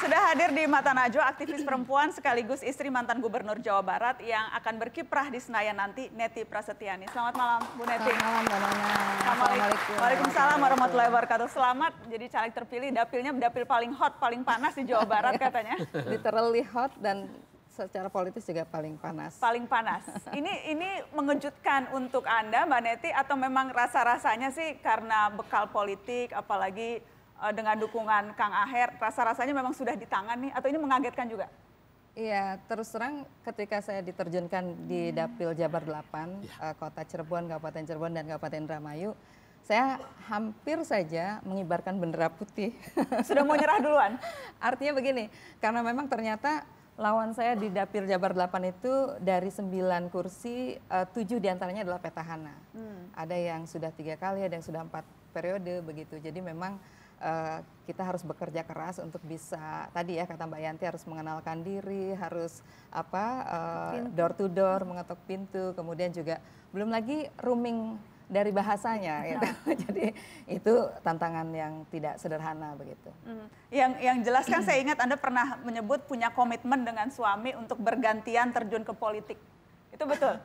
Sudah hadir di Mata Najwa, aktivis perempuan sekaligus istri mantan Gubernur Jawa Barat yang akan berkiprah di Senayan nanti, Neti Prasetyani. Selamat malam, Bu Neti. Selamat malam, Mbak Nana. Assalamualaikum. Waalaikumsalam warahmatullahi wabarakatuh. Selamat jadi caleg terpilih, dapilnya dapil paling hot, paling panas di Jawa Barat iya. katanya. Literally hot dan secara politis juga paling panas. Paling panas. Ini ini mengejutkan untuk Anda Mbak Neti atau memang rasa-rasanya sih karena bekal politik apalagi Eh, dengan dukungan Kang Aher, rasa-rasanya memang sudah di tangan nih atau ini mengagetkan juga? Iya, terus terang ketika saya diterjunkan di hmm. Dapil Jabar 8, ya. Eh, Kota Cirebon, Kabupaten Cirebon dan Kabupaten Ramayu, saya hampir saja mengibarkan bendera putih. Sudah mau nyerah duluan? Artinya begini, karena memang ternyata lawan saya di Dapil Jabar 8 itu dari 9 kursi, eh, tujuh 7 diantaranya adalah petahana. Hmm. Ada yang sudah tiga kali, ada yang sudah empat periode begitu. Jadi memang uh, kita harus bekerja keras untuk bisa tadi ya kata Mbak Yanti harus mengenalkan diri, harus apa uh, door to door mengetuk pintu, kemudian juga belum lagi rooming dari bahasanya nah. gitu. Jadi itu tantangan yang tidak sederhana begitu. Hmm. Yang yang jelas kan saya ingat Anda pernah menyebut punya komitmen dengan suami untuk bergantian terjun ke politik. Itu betul?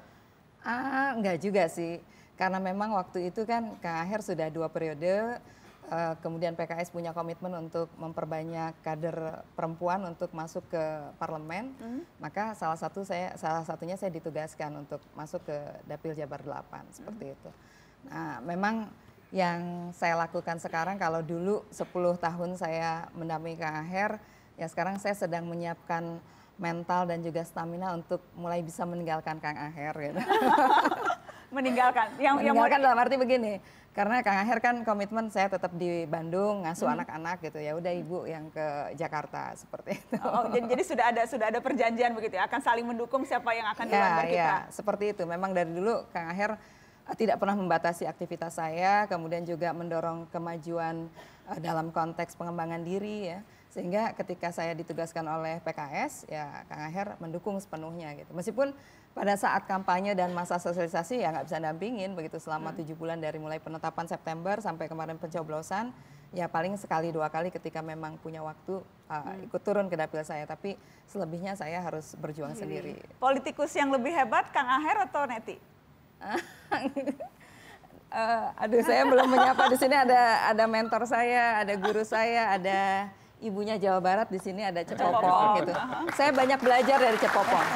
ah, enggak juga sih. Karena memang waktu itu kan Kang Aher sudah dua periode Eh, kemudian PKS punya komitmen untuk memperbanyak kader perempuan untuk masuk ke parlemen, mm-hmm. maka salah satu saya salah satunya saya ditugaskan untuk masuk ke dapil Jabar 8 seperti mm-hmm. itu. Nah, memang yang saya lakukan sekarang kalau dulu 10 tahun saya mendampingi Kang Aher, ya sekarang saya sedang menyiapkan mental dan juga stamina untuk mulai bisa meninggalkan Kang Aher gitu. meninggalkan yang meninggalkan yang... dalam arti begini karena Kang Aher kan komitmen saya tetap di Bandung ngasuh mm-hmm. anak-anak gitu ya udah ibu yang ke Jakarta seperti itu. Oh, jadi, jadi sudah ada sudah ada perjanjian begitu ya akan saling mendukung siapa yang akan ya, dilamar kita. Ya, seperti itu. Memang dari dulu Kang Aher eh, tidak pernah membatasi aktivitas saya, kemudian juga mendorong kemajuan eh, dalam konteks pengembangan diri ya. Sehingga ketika saya ditugaskan oleh PKS, ya Kang Aher mendukung sepenuhnya gitu. Meskipun pada saat kampanye dan masa sosialisasi ya nggak bisa dampingin begitu selama hmm. tujuh hmm. bulan dari mulai penetapan September sampai kemarin pencoblosan ya paling sekali dua kali ketika memang punya waktu uh, hmm. ikut turun ke dapil saya tapi selebihnya saya harus berjuang hmm. sendiri. Politikus yang lebih hebat Kang Aher atau Neti? uh, aduh saya belum menyapa di sini ada ada mentor saya, ada guru saya, ada ibunya Jawa Barat di sini ada Cepopong, Cepopong. gitu. Saya banyak belajar dari Cepopong.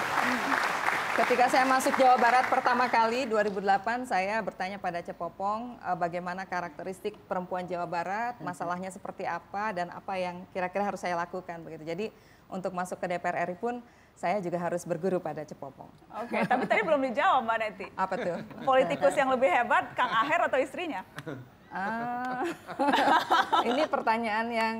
Ketika saya masuk Jawa Barat pertama kali 2008 saya bertanya pada Cepopong eh, bagaimana karakteristik perempuan Jawa Barat, masalahnya seperti apa dan apa yang kira-kira harus saya lakukan begitu. Jadi untuk masuk ke DPR RI pun saya juga harus berguru pada Cepopong. Oke, okay, tapi tadi belum dijawab Mbak Neti. Apa tuh? Politikus yang lebih hebat Kang Aher atau istrinya? Ah, ini pertanyaan yang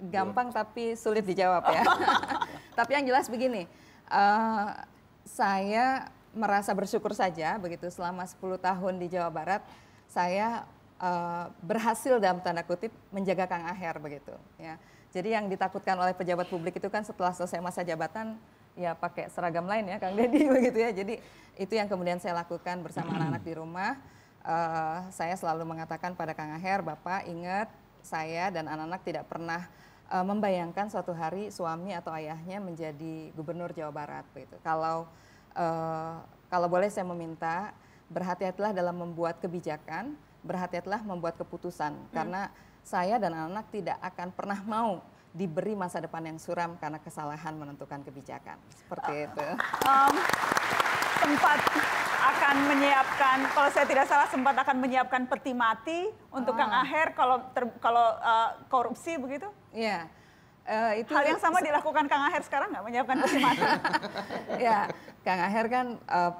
gampang iya. tapi sulit dijawab ya. tapi yang jelas begini, uh, saya merasa bersyukur saja begitu selama 10 tahun di Jawa Barat saya uh, berhasil dalam tanda kutip menjaga Kang Aher begitu ya. Jadi yang ditakutkan oleh pejabat publik itu kan setelah selesai masa jabatan ya pakai seragam lain ya Kang Deddy begitu ya. Jadi itu yang kemudian saya lakukan bersama anak-anak di rumah. Uh, saya selalu mengatakan pada Kang Aher, Bapak ingat saya dan anak-anak tidak pernah uh, membayangkan suatu hari suami atau ayahnya menjadi gubernur Jawa Barat begitu. Kalau uh, kalau boleh saya meminta berhati-hatilah dalam membuat kebijakan, berhati-hatilah membuat keputusan hmm. karena saya dan anak-anak tidak akan pernah mau diberi masa depan yang suram karena kesalahan menentukan kebijakan. Seperti uh, itu. Um, sempat akan menyiapkan kalau saya tidak salah sempat akan menyiapkan peti mati untuk oh. Kang ah. Aher kalau ter, kalau uh, korupsi begitu? Iya. Yeah. Uh, itu Hal kan yang sama dilakukan Kang Aher sekarang nggak menyiapkan peti mati? ya, Kang Aher kan uh,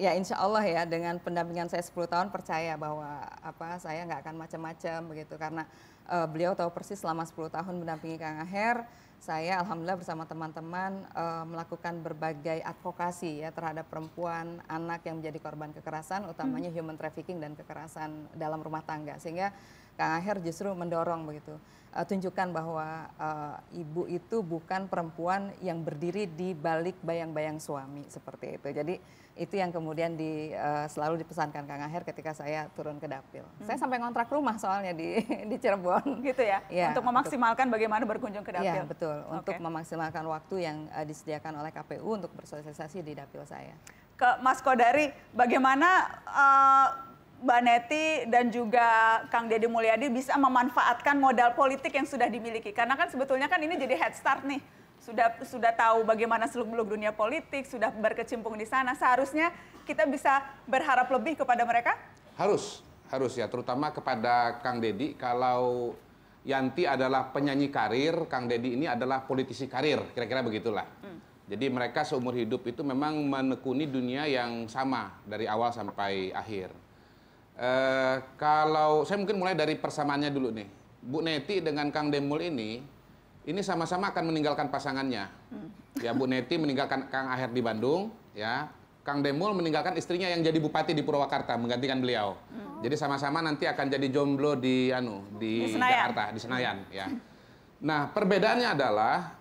ya insya Allah ya dengan pendampingan saya 10 tahun percaya bahwa apa saya nggak akan macam-macam begitu karena uh, beliau tahu persis selama 10 tahun mendampingi Kang Aher saya alhamdulillah bersama teman-teman uh, melakukan berbagai advokasi ya terhadap perempuan anak yang menjadi korban kekerasan utamanya hmm. human trafficking dan kekerasan dalam rumah tangga sehingga Kang Aher justru mendorong begitu. Uh, tunjukkan bahwa uh, ibu itu bukan perempuan yang berdiri di balik bayang-bayang suami seperti itu. Jadi itu yang kemudian di, uh, selalu dipesankan Kang Aher ketika saya turun ke dapil. Hmm. Saya sampai ngontrak rumah soalnya di di Cirebon. Gitu ya. ya untuk memaksimalkan untuk, bagaimana berkunjung ke dapil. Ya betul. Okay. Untuk memaksimalkan waktu yang uh, disediakan oleh KPU untuk bersosialisasi di dapil saya. Ke Mas Kodari, bagaimana uh, Mbak Neti dan juga Kang Deddy Mulyadi bisa memanfaatkan modal politik yang sudah dimiliki. Karena kan sebetulnya kan ini jadi head start nih. Sudah sudah tahu bagaimana seluk-beluk dunia politik, sudah berkecimpung di sana. Seharusnya kita bisa berharap lebih kepada mereka? Harus, harus ya. Terutama kepada Kang Deddy kalau Yanti adalah penyanyi karir, Kang Deddy ini adalah politisi karir. Kira-kira begitulah. Hmm. Jadi mereka seumur hidup itu memang menekuni dunia yang sama dari awal sampai akhir. Eh, kalau saya mungkin mulai dari persamaannya dulu nih, Bu Neti dengan Kang Demul ini, ini sama-sama akan meninggalkan pasangannya. Hmm. Ya Bu Neti meninggalkan Kang Aher di Bandung, ya Kang Demul meninggalkan istrinya yang jadi bupati di Purwakarta menggantikan beliau. Hmm. Jadi sama-sama nanti akan jadi jomblo di anu di, di Jakarta di Senayan, ya. Nah perbedaannya adalah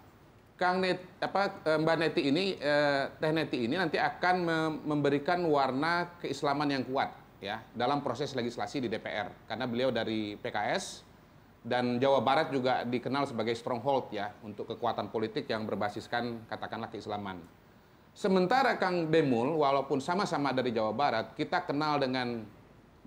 Kang Net, apa eh, Mbak Neti ini eh, Teh Neti ini nanti akan memberikan warna keislaman yang kuat ya dalam proses legislasi di DPR karena beliau dari PKS dan Jawa Barat juga dikenal sebagai stronghold ya untuk kekuatan politik yang berbasiskan katakanlah keislaman. Sementara Kang Demul walaupun sama-sama dari Jawa Barat kita kenal dengan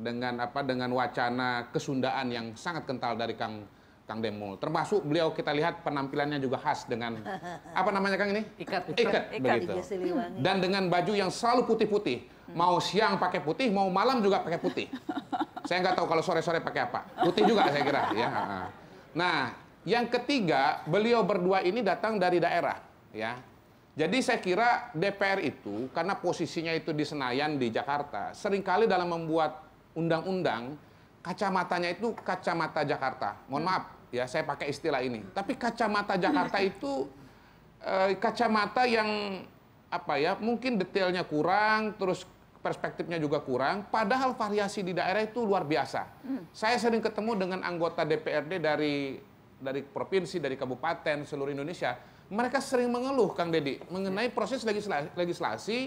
dengan apa dengan wacana kesundaan yang sangat kental dari Kang Kang Demul. Termasuk beliau kita lihat penampilannya juga khas dengan apa namanya Kang ini? Ikat. Ikat, Ikat begitu. Dan dengan baju yang selalu putih-putih. Hmm. Mau siang pakai putih, mau malam juga pakai putih. saya nggak tahu kalau sore-sore pakai apa. Putih juga saya kira ya. Nah, yang ketiga, beliau berdua ini datang dari daerah ya. Jadi saya kira DPR itu karena posisinya itu di Senayan di Jakarta, seringkali dalam membuat undang-undang kacamatanya itu kacamata Jakarta. Mohon hmm. maaf, ya saya pakai istilah ini. Tapi kacamata Jakarta itu eh, kacamata yang apa ya mungkin detailnya kurang, terus perspektifnya juga kurang. Padahal variasi di daerah itu luar biasa. Hmm. Saya sering ketemu dengan anggota DPRD dari dari provinsi, dari kabupaten, seluruh Indonesia. Mereka sering mengeluh, Kang Deddy, mengenai ya. proses legislasi, legislasi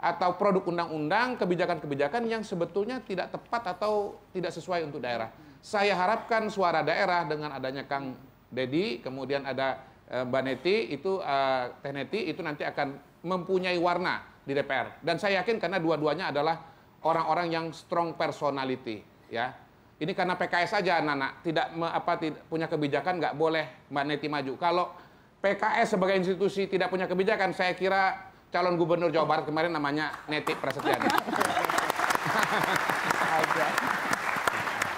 atau produk undang-undang, kebijakan-kebijakan yang sebetulnya tidak tepat atau tidak sesuai untuk daerah. Saya harapkan suara daerah dengan adanya Kang Dedi, kemudian ada eh, Mbak Neti, itu eh, Teh Neti, itu nanti akan mempunyai warna di DPR. Dan saya yakin karena dua-duanya adalah orang-orang yang strong personality, ya. Ini karena PKS saja, Nana, tidak me, apa tidak, punya kebijakan nggak boleh Mbak Neti maju. Kalau PKS sebagai institusi tidak punya kebijakan, saya kira calon gubernur Jawa Barat kemarin namanya Neti Presiden.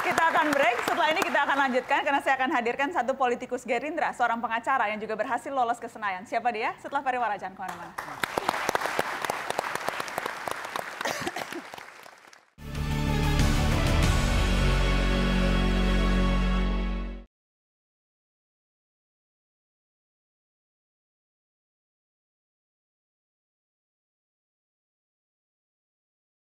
Kita akan break. Setelah ini kita akan lanjutkan karena saya akan hadirkan satu politikus Gerindra, seorang pengacara yang juga berhasil lolos ke Senayan. Siapa dia? Setelah pariwara jangan kemana-mana.